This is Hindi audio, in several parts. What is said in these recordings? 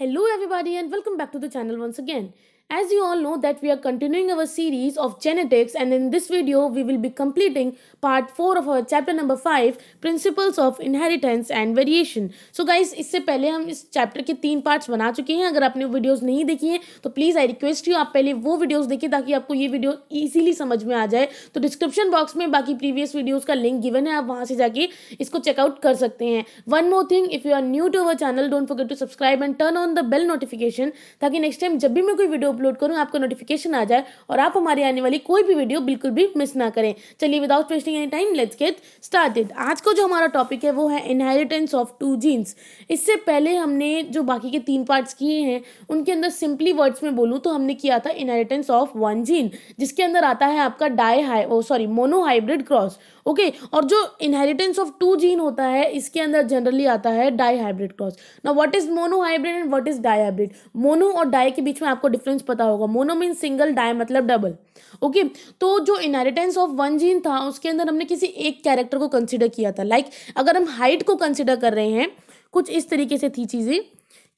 Hello everybody and welcome back to the channel once again. As you all know that we are continuing our series of genetics and in this video we will be completing part 4 of our chapter number 5 principles of inheritance and variation. So guys isse pehle hum is chapter ke teen parts bana chuke hain agar aapne videos nahi dekhi hain to please I request you aap pehle wo videos देखिए taki aapko ye video easily samajh mein aa jaye to description box mein baki previous videos ka link given hai aap wahan se jaake isko check out kar sakte hain One more thing if you are new to our channel don't forget to subscribe and turn on the bell notification taki next time jab bhi main koi video upload करूँ आपको नोटिफिकेशन आ जाए और आप हमारी आने वाली कोई भी वीडियो बिल्कुल भी मिस ना करें चलिए without wasting any time let's get started आज का जो हमारा टॉपिक है वो है इनहेरिटेंस ऑफ टू जीन्स इससे पहले हमने जो बाकी के तीन पार्ट्स किए हैं उनके अंदर सिंपली वर्ड्स में बोलूँ तो हमने किया था इनहेरिटेंस ऑफ वन जीन जिसके अंदर आता है आपका di hy sorry monohybrid cross okay okay, और जो इनहेरिटेंस ऑफ टू जीन होता है इसके अंदर जनरली आता है डाई हाइब्रिड क्रॉस ना what is monohybrid and what is dihybrid mono और डाई के बीच में आपको डिफरेंस पता होगा मोनो मीन सिंगल डाई मतलब डबल ओके okay, तो जो इनहेरिटेंस ऑफ वन जीन था उसके अंदर हमने किसी एक कैरेक्टर को कंसिडर किया था लाइक like, अगर हम हाइट को कंसिडर कर रहे हैं कुछ इस तरीके से थी चीज़ें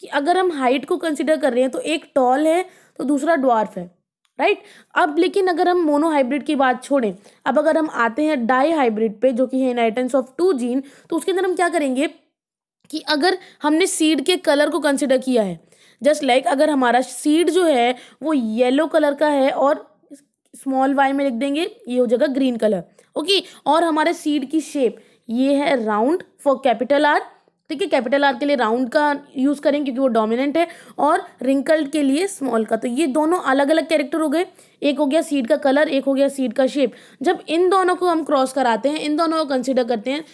कि अगर हम हाइट को कंसिडर कर रहे हैं तो एक टॉल है तो दूसरा ड्वार्फ है राइट अब लेकिन अगर हम मोनो हाइब्रिड की बात छोड़ें अब अगर हम आते हैं डाई हाइब्रिड पे जो कि है इनहेरिटेंस ऑफ टू जीन तो उसके अंदर हम क्या करेंगे कि अगर हमने सीड के कलर को कंसिडर किया है जस्ट लाइक like, अगर हमारा सीड जो है वो येलो कलर का है और स्मॉल वाई में लिख देंगे ये हो जाएगा ग्रीन कलर ओके और हमारे सीड की शेप ये है राउंड फॉर कैपिटल आर ठीक है कैपिटल आर के लिए राउंड का यूज़ करें क्योंकि वो डोमिनेंट है और रिंकल्ड के लिए स्मॉल का तो ये दोनों अलग अलग कैरेक्टर हो गए एक हो गया सीड का कलर एक हो गया सीड का शेप जब इन दोनों को हम क्रॉस कराते हैं इन दोनों को कंसिडर करते हैं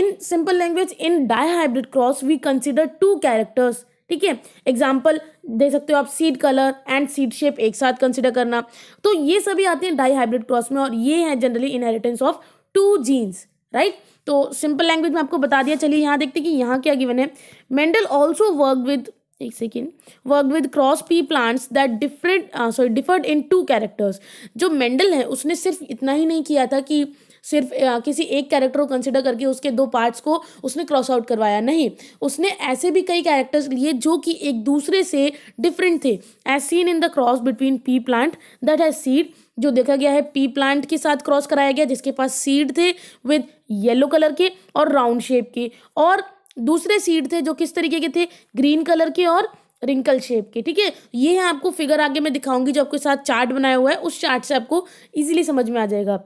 in simple language in dihybrid cross we consider two characters ठीक है एग्जाम्पल दे सकते हो आप seed colour and seed shape एक साथ कंसिडर करना तो ये सभी आते हैं डाई हाइब्रिड क्रॉस में और ये है generally inheritance of two genes right तो सिंपल लैंग्वेज में आपको बता दिया चलिए यहाँ देखते कि यहाँ क्या गिवन है मेंडल ऑल्सो वर्क विद एक second work with cross pea plants that different sorry differed in two characters जो मेंडल है उसने सिर्फ इतना ही नहीं किया था कि सिर्फ आ, uh, किसी एक कैरेक्टर को कंसिडर करके उसके दो पार्ट्स को उसने क्रॉस आउट करवाया नहीं उसने ऐसे भी कई कैरेक्टर्स लिए जो कि एक दूसरे से डिफरेंट थे as seen in the cross between pea plant that has seed जो देखा गया है पी प्लांट के साथ क्रॉस कराया गया जिसके पास सीड थे विद येलो कलर के और राउंड शेप के और दूसरे सीड थे जो किस तरीके के थे ग्रीन कलर के और रिंकल शेप के ठीक है ये है आपको फिगर आगे मैं दिखाऊंगी जो आपके साथ चार्ट बनाया हुआ है उस चार्ट से आपको इजीली समझ में आ जाएगा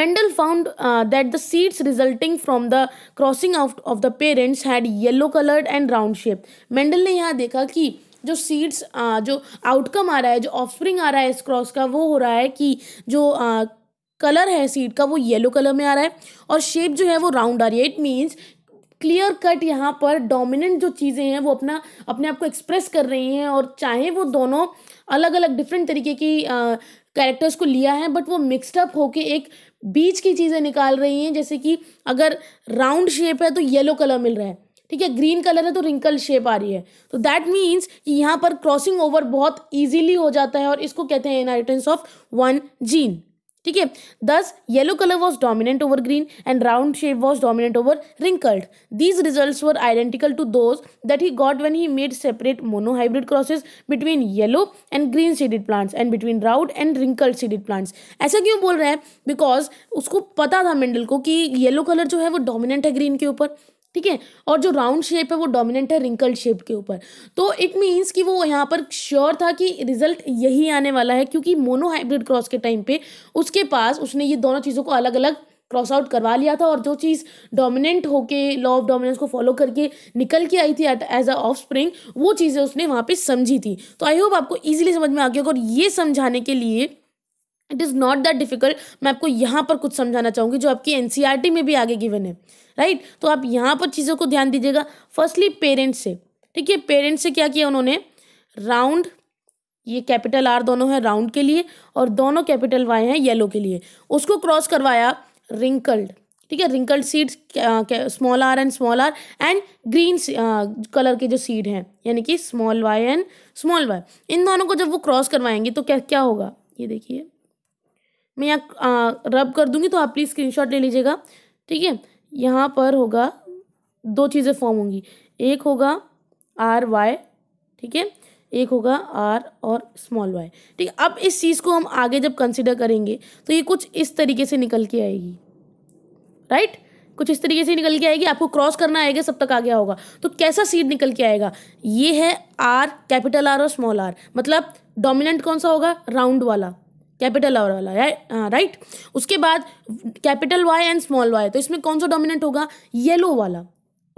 Mendel found that the seeds resulting from the crossing of of the parents had yellow coloured and round shape Mendel ने यहाँ देखा कि जो सीड्स जो आउटकम आ रहा है जो ऑफरिंग आ रहा है इस क्रॉस का वो हो रहा है कि जो आ, कलर है सीड का वो येलो कलर में आ रहा है और शेप जो है वो राउंड आ रही है इट मीन्स क्लियर कट यहाँ पर डोमिनेंट जो चीज़ें हैं वो अपना अपने आप को एक्सप्रेस कर रही हैं और चाहे वो दोनों अलग अलग डिफरेंट तरीके की कैरेक्टर्स को लिया है बट वो मिक्सडअप होके एक बीच की चीज़ें निकाल रही हैं जैसे कि अगर राउंड शेप है तो येलो कलर मिल रहा है ठीक है ग्रीन कलर है तो रिंकल शेप आ रही है तो दैट मीन्स कि यहाँ पर क्रॉसिंग ओवर बहुत ईजिली हो जाता है और इसको कहते हैं इनहेरिटेंस ऑफ वन जीन ठीक है दस yellow colour was dominant over green and round shape was dominant over wrinkled these result were identical to those that he got when he made separate monohybrid crosses between yellow and green seeded plants and between round and wrinkled seeded plants ऐसा क्यों बोल रहे हैं बिकॉज उसको पता था मेंडल को कि येलो कलर जो है वो डोमिनेंट है ग्रीन के ऊपर ठीक है और जो राउंड शेप है वो डोमिनेंट है रिंकल शेप के ऊपर तो इट मीन्स कि वो यहाँ पर श्योर था कि रिजल्ट यही आने वाला है क्योंकि मोनोहाइब्रिड क्रॉस के टाइम पे उसके पास उसने ये दोनों चीज़ों को अलग अलग क्रॉस आउट करवा लिया था और जो चीज़ डोमिनेंट होके लॉ ऑफ डोमिनेंस को फॉलो करके निकल के आई थी एज अ ऑफ स्प्रिंग वो चीज़ें उसने वहाँ पे समझी थी तो आई होप आपको ईजिली समझ में आ गया और ये समझाने के लिए it is not that difficult मैं आपको यहाँ पर कुछ समझाना चाहूँगी जो आपकी एन e में भी आगे गिवन है राइट right? तो आप यहाँ पर चीज़ों को ध्यान दीजिएगा फर्स्टली पेरेंट्स से ठीक है पेरेंट्स से क्या किया उन्होंने राउंड ये कैपिटल आर दोनों है राउंड के लिए और दोनों कैपिटल वाई हैं येलो के लिए उसको क्रॉस करवाया रिंकल्ड ठीक है wrinkled seeds small R and small R and green colour के जो सीड हैं यानी कि small Y and small Y इन दोनों को जब वो क्रॉस करवाएंगे तो क्या क्या होगा ये देखिए मैं यहाँ रब कर दूँगी तो आप प्लीज़ स्क्रीनशॉट ले लीजिएगा ठीक है यहाँ पर होगा दो चीज़ें फॉर्म होंगी एक होगा आर वाई ठीक है एक होगा आर और स्मॉल वाई ठीक है अब इस चीज़ को हम आगे जब कंसिडर करेंगे तो ये कुछ इस तरीके से निकल के आएगी राइट कुछ इस तरीके से निकल के आएगी आपको क्रॉस करना आएगा सब तक आ गया होगा तो कैसा सीड निकल के आएगा ये है आर कैपिटल आर और स्मॉल आर मतलब डोमिनेंट कौन सा होगा राउंड वाला कैपिटल आर वाला राइट हाँ, उसके बाद capital Y and small Y तो इसमें कौन सा डोमिनेंट होगा येलो वाला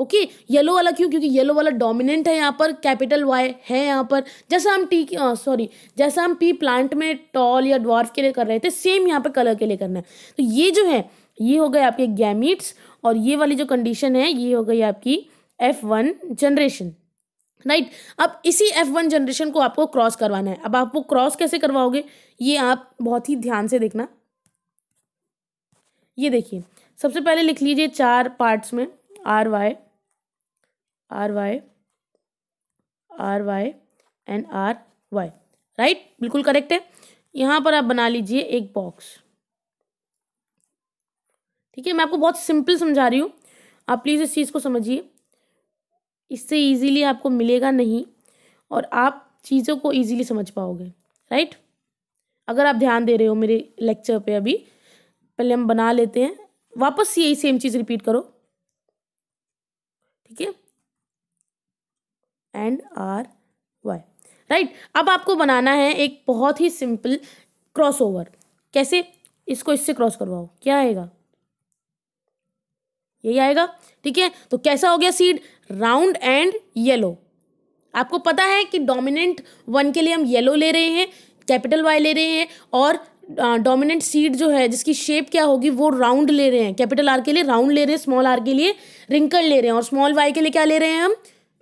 ओके okay, येलो वाला क्यों क्योंकि येलो वाला डोमिनेंट है यहाँ पर कैपिटल वाई है यहाँ पर जैसा हम टी सॉरी हाँ, जैसा हम पी प्लांट में टॉल या ड्वार्फ के लिए कर रहे थे सेम यहाँ पर कलर के लिए करना है तो ये जो है ये हो गए आपके गैमिट्स और ये वाली जो कंडीशन है ये हो गई आपकी F one generation right right? अब इसी एफ वन जनरेशन को आपको क्रॉस करवाना है अब आप वो क्रॉस कैसे करवाओगे ये आप बहुत ही ध्यान से देखना ये देखिए सबसे पहले लिख लीजिए चार पार्ट्स में R Y R Y R Y and R Y right बिल्कुल करेक्ट है यहाँ पर आप बना लीजिए एक बॉक्स ठीक है मैं आपको बहुत सिंपल समझा रही हूँ आप प्लीज़ इस चीज़ को समझिए इससे इजीली आपको मिलेगा नहीं और आप चीज़ों को इजीली समझ पाओगे राइट अगर आप ध्यान दे रहे हो मेरे लेक्चर पे अभी पहले हम बना लेते हैं वापस यही सेम चीज़ रिपीट करो ठीक है एंड आर वाई राइट अब आपको बनाना है एक बहुत ही सिंपल क्रॉस ओवर कैसे इसको इससे क्रॉस करवाओ क्या आएगा यही आएगा ठीक है तो कैसा हो गया सीड राउंड एंड येलो आपको पता है कि डोमिनेंट वन के लिए हम येलो ले रहे हैं कैपिटल वाई ले रहे हैं और डोमिनेंट सीड जो है जिसकी शेप क्या होगी वो राउंड ले रहे हैं कैपिटल आर के लिए राउंड ले रहे हैं स्मॉल आर के लिए रिंकल ले रहे हैं और स्मॉल वाई के लिए क्या ले रहे हैं हम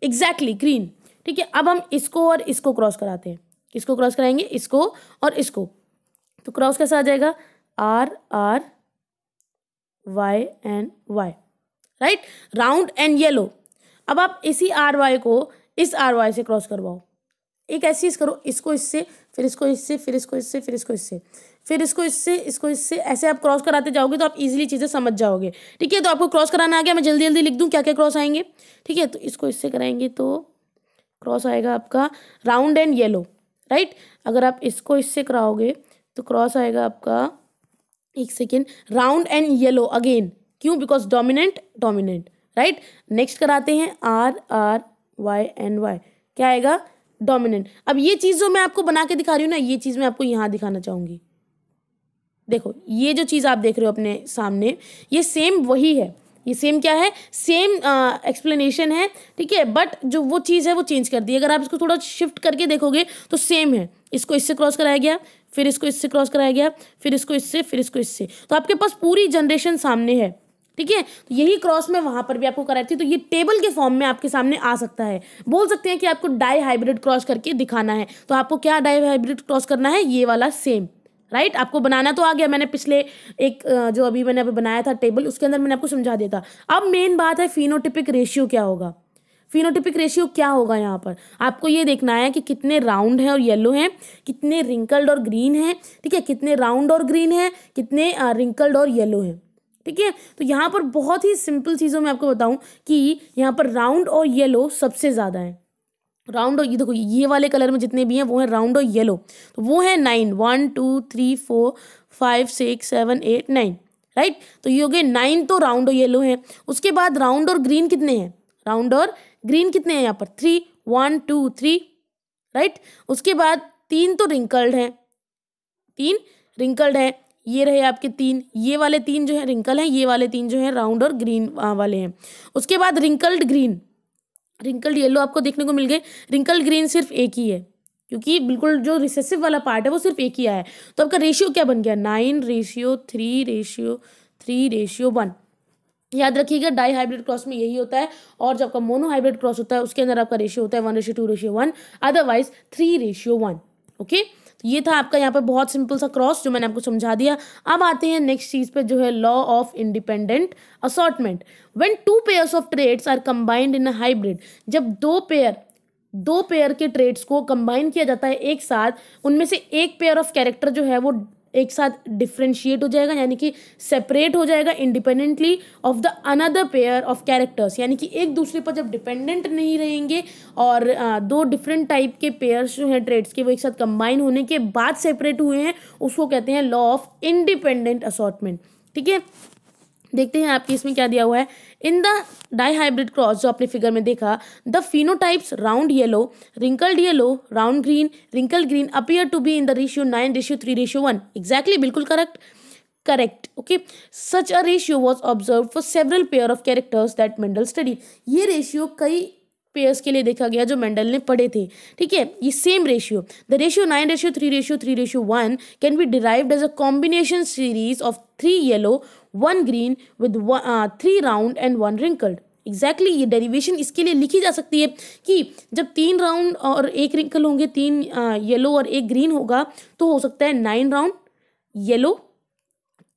एग्जैक्टली ग्रीन ठीक है अब हम इसको और इसको क्रॉस कराते हैं किसको क्रॉस कराएंगे इसको और इसको तो क्रॉस कैसा आ जाएगा R R Y and Y right round and yellow अब आप इसी आर वाई को इस आर वाई से क्रॉस करवाओ एक ऐसी करो इसको इससे फिर इसको इससे फिर इसको इससे फिर इसको इससे फिर इसको इससे इसको इससे ऐसे आप क्रॉस कराते जाओगे तो आप इजीली चीज़ें समझ जाओगे ठीक है तो आपको क्रॉस कराना आ गया मैं जल्दी जल्दी लिख दूँ क्या क्या क्रॉस आएंगे ठीक है तो इसको इससे कराएंगे तो क्रॉस आएगा आपका राउंड एंड येलो राइट अगर आप इसको इससे कराओगे तो क्रॉस आएगा आपका एक second round and yellow again क्यों because dominant dominant right next कराते हैं R R Y and Y क्या आएगा डोमिनेंट अब ये चीज़ जो मैं आपको बना के दिखा रही हूँ ना ये चीज़ मैं आपको यहाँ दिखाना चाहूँगी देखो ये जो चीज़ आप देख रहे हो अपने सामने ये सेम वही है ये सेम क्या है सेम एक्सप्लेनेशन uh, है ठीक है बट जो वो चीज़ है वो चेंज कर दी अगर आप इसको थोड़ा शिफ्ट करके देखोगे तो सेम है इसको इससे क्रॉस कराया गया फिर इसको इससे क्रॉस कराया गया फिर इसको इससे फिर इसको इससे तो आपके पास पूरी जनरेशन सामने है ठीक है तो यही क्रॉस में वहां पर भी आपको कराई थी तो ये टेबल के फॉर्म में आपके सामने आ सकता है बोल सकते हैं कि आपको डाई हाइब्रिड क्रॉस करके दिखाना है तो आपको क्या डाई हाइब्रिड क्रॉस करना है ये वाला सेम राइट right? आपको बनाना तो आ गया मैंने पिछले एक जो अभी मैंने अभी बनाया था टेबल उसके अंदर मैंने आपको समझा दिया था अब मेन बात है फिनोटिपिक रेशियो क्या होगा फिनोटिपिक रेशियो क्या होगा यहाँ पर आपको ये देखना है कि कितने राउंड हैं और येलो हैं कितने रिंकल्ड और ग्रीन हैं ठीक है कितने राउंड और ग्रीन हैं कितने रिंकल्ड और येलो हैं ठीक है तो यहाँ पर बहुत ही सिंपल चीज़ों में आपको बताऊँ कि यहाँ पर राउंड और येलो सबसे ज़्यादा है राउंड और ये देखो ये वाले कलर में जितने भी हैं वो हैं राउंड और येलो तो वो है nine one two three four five six seven eight nine right तो ये हो गए नाइन तो राउंड और येलो है उसके बाद राउंड और ग्रीन कितने हैं राउंड और ग्रीन कितने हैं यहाँ पर three one two three right उसके बाद तीन तो रिंकल्ड हैं तीन रिंकल्ड हैं ये रहे आपके तीन ये वाले तीन जो है रिंकल हैं ये वाले तीन जो है राउंड और ग्रीन वाले हैं उसके बाद रिंकल्ड ग्रीन रिंकल्ड येलो आपको देखने को मिल गए रिंकल्ड ग्रीन सिर्फ एक ही है क्योंकि बिल्कुल जो रिसेसिव वाला पार्ट है वो सिर्फ एक ही आया है तो आपका रेशियो क्या बन गया nine ratio three ratio three ratio one याद रखिएगा डाई हाइब्रिड क्रॉस में यही होता है और जब आपका मोनो हाइब्रिड क्रॉस होता है उसके अंदर आपका रेशियो होता है one ratio two ratio one otherwise three ratio one okay okay? तो ये था आपका यहाँ पर बहुत सिंपल सा क्रॉस जो मैंने आपको समझा दिया अब आते हैं नेक्स्ट चीज़ पे जो है law of independent assortment when two pairs of traits are combined in a hybrid जब दो पेयर दो पेयर के ट्रेड्स को कंबाइन किया जाता है एक साथ उनमें से एक पेयर ऑफ कैरेक्टर जो है वो एक साथ डिफ्रेंशिएट हो जाएगा यानी कि सेपरेट हो जाएगा independently of the another pair of characters यानी कि एक दूसरे पर जब डिपेंडेंट नहीं रहेंगे और दो डिफरेंट टाइप के पेयर्स जो हैं ट्रेड्स के वो एक साथ कंबाइन होने के बाद सेपरेट हुए हैं उसको कहते हैं लॉ ऑफ इंडिपेंडेंट असॉटमेंट ठीक है देखते हैं आपकी इसमें क्या दिया हुआ है in the dihybrid cross जो आपने फिगर में देखा the phenotypes round yellow wrinkled yellow round green wrinkle green appear to be in the ratio nine ratio three ratio one exactly बिल्कुल correct correct okay such a ratio was observe for several pair of characters that Mendel study ये रेशियो कई पेयर्स के लिए देखा गया जो मेंडल ने पढ़े थे ठीक है ये same ratio the ratio nine ratio three ratio three ratio one can be derived as a combination series of three yellow one green with three round and one wrinkled exactly ये डेरिवेशन इसके लिए लिखी जा सकती है कि जब तीन राउंड और एक रिंकल होंगे तीन येलो uh, और एक ग्रीन होगा तो हो सकता है nine round yellow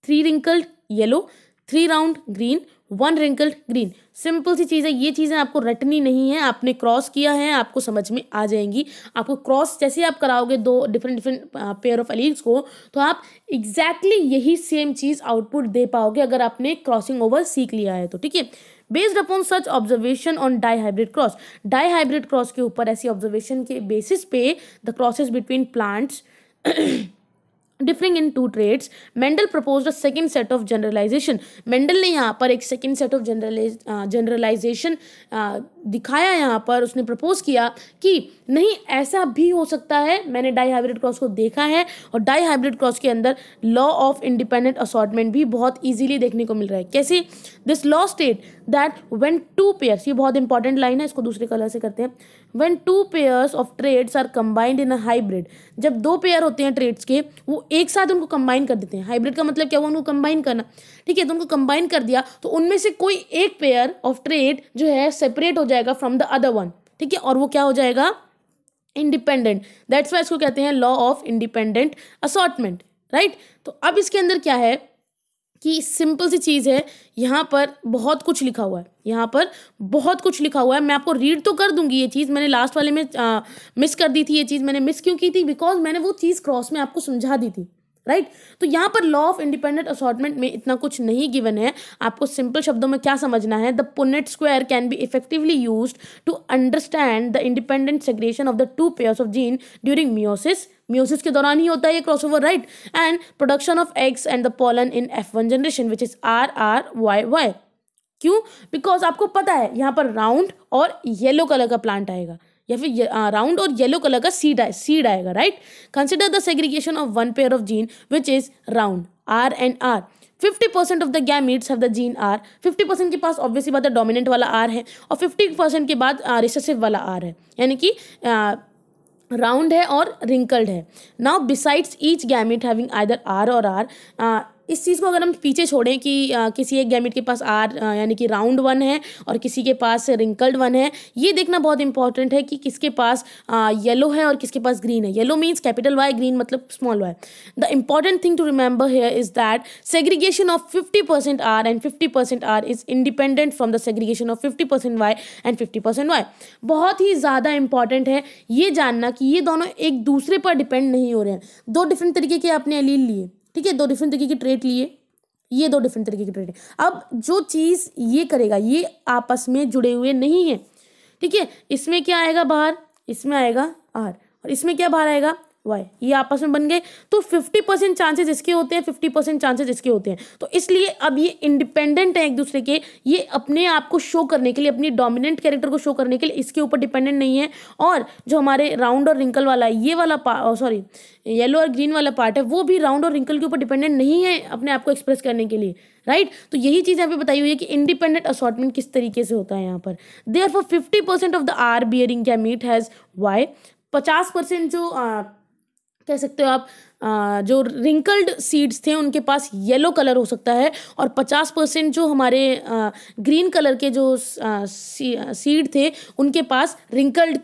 three wrinkled yellow three round green one wrinkled green simple सी चीज़ है ये चीज़ें आपको रटनी नहीं है आपने क्रॉस किया है आपको समझ में आ जाएंगी आपको क्रॉस जैसे आप कराओगे दो different different pair of alleles को तो आप एग्जैक्टली exactly यही सेम चीज़ आउटपुट दे पाओगे अगर आपने क्रॉसिंग ओवर सीख लिया है तो ठीक है based upon such observation on dihybrid cross dihybrid cross के ऊपर ऐसी ऑब्जर्वेशन के बेसिस पे the crosses between plants differing in two traits Mendel propose a second set of generalization Mendel ने यहाँ पर एक second set of generalize generalization दिखाया यहाँ पर उसने प्रपोज किया कि नहीं ऐसा भी हो सकता है मैंने डाई हाइब्रिड क्रॉस को देखा है और डाई हाइब्रिड क्रॉस के अंदर लॉ ऑफ इंडिपेंडेंट असॉटमेंट भी बहुत ईजिली देखने को मिल रहा है कैसे this law state that when two pairs ये बहुत इंपॉर्टेंट लाइन है इसको दूसरे कलर से करते हैं when two pairs of traits are combined in a hybrid जब दो पेयर होते हैं ट्रेड्स के वो एक साथ उनको कंबाइन कर देते हैं हाइब्रिड का मतलब क्या हुआ उनको कंबाइन करना ठीक है तो उनको कंबाइन कर दिया तो उनमें से कोई एक पेयर ऑफ ट्रेड जो है सेपरेट हो जाएगा फ्रॉम द अदर वन ठीक है और वो क्या हो जाएगा इंडिपेंडेंट दैट्स वाई इसको कहते हैं law of independent assortment right तो अब इसके अंदर क्या है कि सिंपल सी चीज़ है यहाँ पर बहुत कुछ लिखा हुआ है यहाँ पर बहुत कुछ लिखा हुआ है मैं आपको रीड तो कर दूंगी ये चीज़ मैंने लास्ट वाले में आ, मिस कर दी थी ये चीज़ मैंने मिस क्यों की थी बिकॉज मैंने वो चीज़ क्रॉस में आपको समझा दी थी राइट right? तो यहाँ पर लॉ ऑफ इंडिपेंडेंट असॉटमेंट में इतना कुछ नहीं गिवन है आपको सिंपल शब्दों में क्या समझना है the Punnett square can be effectively use to understand the independent segregation of the two pairs of gene during meiosis meiosis के दौरान ही होता है ये cross over right and production of eggs and the pollen in F one generation which is R R Y Y क्यों बिकॉज आपको पता है यहाँ पर राउंड और येलो कलर का प्लांट आएगा या फिर राउंड और येलो कलर का सीड आए, सीड आएगा right consider the segregation of one pair of gene which is round R and R 50% percent of the gametes have the gene R 50% percent के पास ऑब्वियसली बात है डोमिनेंट वाला आर है और 50% परसेंट के बाद रिसेसिव वाला आर है यानी कि राउंड है और रिंकल्ड है now besides each gamete having either R और आर इस चीज़ को अगर हम पीछे छोड़ें कि आ, किसी एक गैमिट के पास आर यानी कि राउंड वन है और किसी के पास रिंकल्ड वन है ये देखना बहुत इंपॉर्टेंट है कि किसके पास येलो है और किसके पास ग्रीन है yellow means capital Y green मतलब small Y the important thing to remember here is that segregation of fifty percent R and fifty percent R is independent from the segregation of fifty percent Y and fifty percent Y बहुत ही ज़्यादा इंपॉर्टेंट है ये जानना कि ये दोनों एक दूसरे पर डिपेंड नहीं हो रहे हैं दो डिफरेंट तरीके के आपने अलील लिए ठीक है दो डिफरेंट तरीके के ट्रेट लिए ये दो डिफरेंट तरीके के ट्रेट है अब जो चीज़ ये करेगा ये आपस में जुड़े हुए नहीं है ठीक है इसमें क्या आएगा बाहर इसमें आएगा आर और इसमें क्या बाहर आएगा वाई ये आपस में बन गए तो फिफ्टी परसेंट चांसेज इसके होते हैं फिफ्टी परसेंट चांसेज इसके होते हैं तो इसलिए अब ये इंडिपेंडेंट है एक दूसरे के ये अपने आप को शो करने के लिए अपनी डोमिनेंट कैरेक्टर को शो करने के लिए इसके ऊपर डिपेंडेंट नहीं है और जो हमारे राउंड और रिंकल वाला है ये वाला सॉरी येलो oh, और ग्रीन वाला पार्ट है वो भी राउंड और रिंकल के ऊपर डिपेंडेंट नहीं है अपने आप को एक्सप्रेस करने के लिए राइट right? तो यही चीज़ यहाँ पे बताई हुई है कि इंडिपेंडेंट असॉटमेंट किस तरीके से होता है यहाँ पर therefore fifty percent of the R bearing क्या मीट हैज़ वाई पचास परसेंट जो कह सकते हो आप जो रिंकल्ड सीड्स थे उनके पास येलो कलर हो सकता है और 50 परसेंट जो हमारे ग्रीन कलर के जो सीड थे उनके पास रिंकल्ड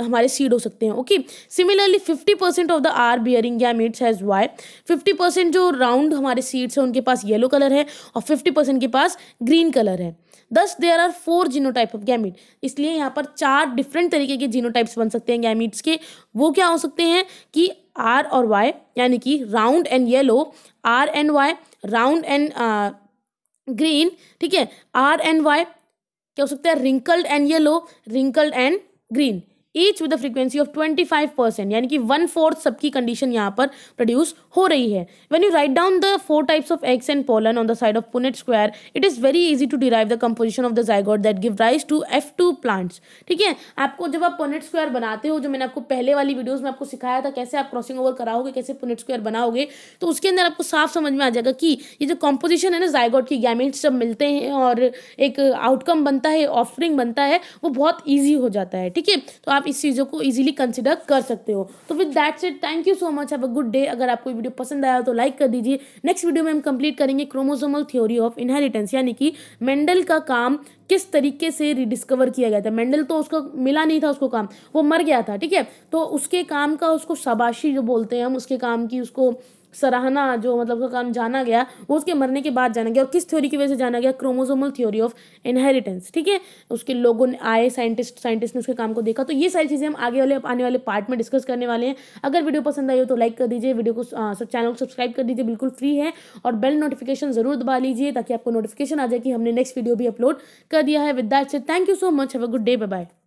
हमारे सीड हो सकते हैं okay similarly 50 percent of the R bearing gametes has Y 50 percent जो राउंड हमारे सीड्स हैं उनके पास येलो कलर है और 50 परसेंट के पास ग्रीन कलर है thus there are four genotype of gamete इसलिए यहाँ पर चार डिफरेंट तरीके के जीनोटाइप्स बन सकते हैं गैमिट्स के वो क्या हो सकते हैं कि आर और वाई यानी कि round and yellow R and Y round and green ठीक है आर एंड वाई क्या हो सकता है wrinkled and yellow wrinkled and green each with frequency of five percent यानी कि वन फोर्थ सबकी कंडीशन यहाँ पर प्रोड्यूस हो रही है when you write down the four types of eggs and pollen on the side of Punnett square it is very easy to derive the composition of the zygote that give rise to F two plants ठीक है आपको जब आप पुनेट स्क्वायर बनाते हो जो मैंने आपको पहले वाली वीडियोज में आपको सिखाया था कैसे आप क्रॉसिंग ओवर कराओगे कैसे पुनेट स्क्वायर बनाओगे तो उसके अंदर आपको साफ समझ में आ जाएगा कि ये जो कॉम्पोजिशन है ना जाइगॉट की गैमेट्स जब मिलते हैं और एक आउटकम बनता है ऑफरिंग बनता है वो बहुत ईजी हो जाता है ठीक है तो आप इस चीज़ों को इजीली कंसिडर कर सकते हो तो with that set thank you so much have a good day अगर आपको वीडियो पसंद आया तो लाइक कर दीजिए नेक्स्ट वीडियो में हम कंप्लीट करेंगे क्रोमोजोमल थ्योरी ऑफ इनहेरिटेंस यानी कि मेंडल का काम किस तरीके से रिडिस्कवर किया गया था मेंडल तो उसका मिला नहीं था उसको काम वो मर गया था ठीक है तो उसके काम का उसको शबाशी जो बोलते हैं हम उसके काम की उसको सराहना जो मतलब उसका काम जाना गया वो उसके मरने के बाद जाना गया और किस थ्योरी की वजह से जाना गया क्रोमोजोमल थ्योरी ऑफ इनहेरिटेंस ठीक है उसके लोगों ने आए साइंटिस्ट साइंटिस्ट ने उसके काम को देखा तो ये सारी चीज़ें हम आगे वाले आने वाले पार्ट में डिस्कस करने वाले हैं अगर वीडियो पसंद आई हो तो लाइक कर दीजिए वीडियो को सब चैनल को सब्सक्राइब कर दीजिए बिल्कुल फ्री है और बेल नोटिफिकेशन जरूर दबा लीजिए ताकि आपको नोटिफिकेशन आ जाए कि हमने नेक्स्ट वीडियो भी अपलोड कर दिया है with that say thank you so much have a good day bye bye